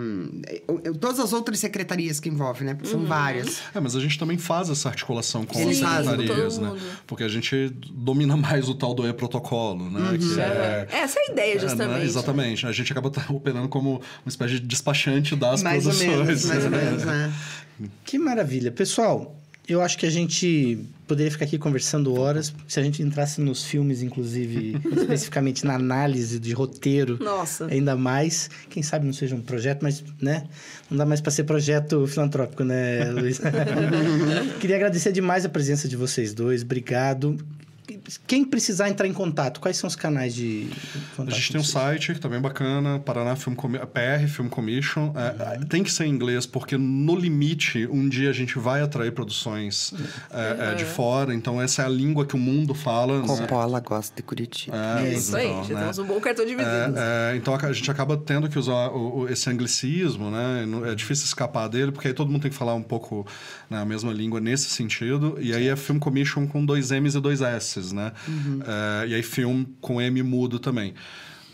Speaker 3: Todas as outras secretarias que envolve, né? Porque são uhum. várias. É, mas a gente também faz essa articulação com sim. as secretarias, né? Porque a gente domina mais o tal do e-protocolo, né? Uhum. Que é, é,
Speaker 2: essa é a ideia, justamente. É, né? Exatamente.
Speaker 3: A gente acaba [laughs] operando como uma espécie de despachante das mais produções. Ou menos, né? mais ou menos, né?
Speaker 1: Que maravilha. Pessoal, eu acho que a gente poderia ficar aqui conversando horas. Se a gente entrasse nos filmes, inclusive, [laughs] especificamente na análise de roteiro, Nossa. ainda mais. Quem sabe não seja um projeto, mas, né? Não dá mais para ser projeto filantrópico, né, Luiz? [laughs] Queria agradecer demais a presença de vocês dois. Obrigado quem precisar entrar em contato, quais são os canais de contato? A gente tem um
Speaker 3: site que tá bem é bacana, Paraná Film Com... PR Film Commission. É, uhum. É, tem que ser em inglês, porque no limite, um dia a gente vai atrair produções uhum. É, é, uhum. de fora, então essa é a língua que o mundo fala. Né? Coppola né? gosta de Curitiba. É, é isso então, aí, então, né? temos um
Speaker 2: bom cartão de visitas.
Speaker 3: então a gente acaba tendo que usar o, o, esse anglicismo, né? É difícil escapar dele, porque aí todo mundo tem que falar um pouco na né, mesma língua nesse sentido. E aí é Film Commission com dois M's e dois S's, né? Uhum. Uh, e aí film com M mudo também.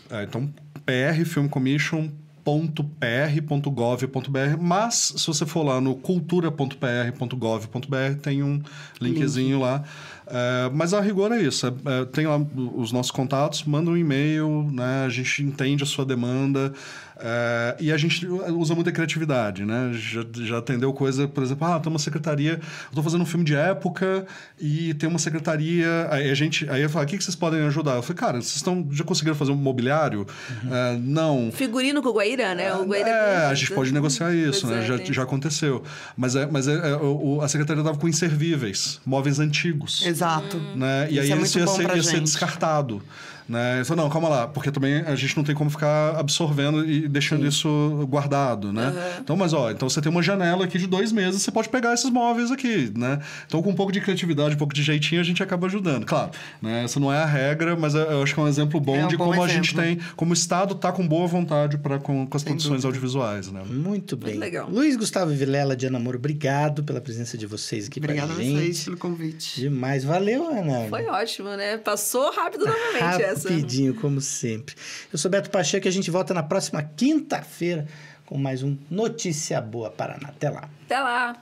Speaker 3: Uh, então, PR, Film Commission, .pr.gov.br, mas se você for lá no cultura.pr.gov.br tem um linkzinho Link. lá é, mas a rigor é isso. É, é, tem lá os nossos contatos, manda um e-mail, né? A gente entende a sua demanda. É, e a gente usa muita criatividade, né? Já, já atendeu coisa, por exemplo, ah, tem uma secretaria, eu tô fazendo um filme de época e tem uma secretaria. Aí a gente, aí eu falo, o que, que vocês podem ajudar? Eu falei, cara, vocês estão, já conseguiram fazer um mobiliário? Uhum. É, não.
Speaker 2: Figurino com o Guaíra, né? O Guaíra é,
Speaker 3: a gente pode negociar uhum. isso, né? Já, já aconteceu. Mas, é, mas é, é o, a secretaria tava com inservíveis, móveis antigos. Exato. Exato. Né? E Isso aí é ele ia, ser, ia ser descartado. Né? não, calma lá, porque também a gente não tem como ficar absorvendo e deixando Sim. isso guardado, né? Uhum. Então, mas ó, então você tem uma janela aqui de dois meses, você pode pegar esses móveis aqui, né? Então, com um pouco de criatividade, um pouco de jeitinho, a gente acaba ajudando. Claro, né? Essa não é a regra, mas eu acho que é um exemplo bom é um de bom como exemplo. a gente tem, como o Estado está com boa vontade para com, com, as produções audiovisuais,
Speaker 1: né? Muito bem. Muito legal. Luiz Gustavo Vilela, Diana Moro, obrigado pela presença de vocês aqui Obrigada a vocês pelo convite. Demais. Valeu, Ana. Foi
Speaker 2: ótimo, né? Passou rápido novamente. Rápido essa.
Speaker 1: Rapidinho, como sempre. Eu sou Beto Pacheco e a gente volta na próxima quinta-feira com mais um Notícia Boa Paraná. Até lá. Até lá.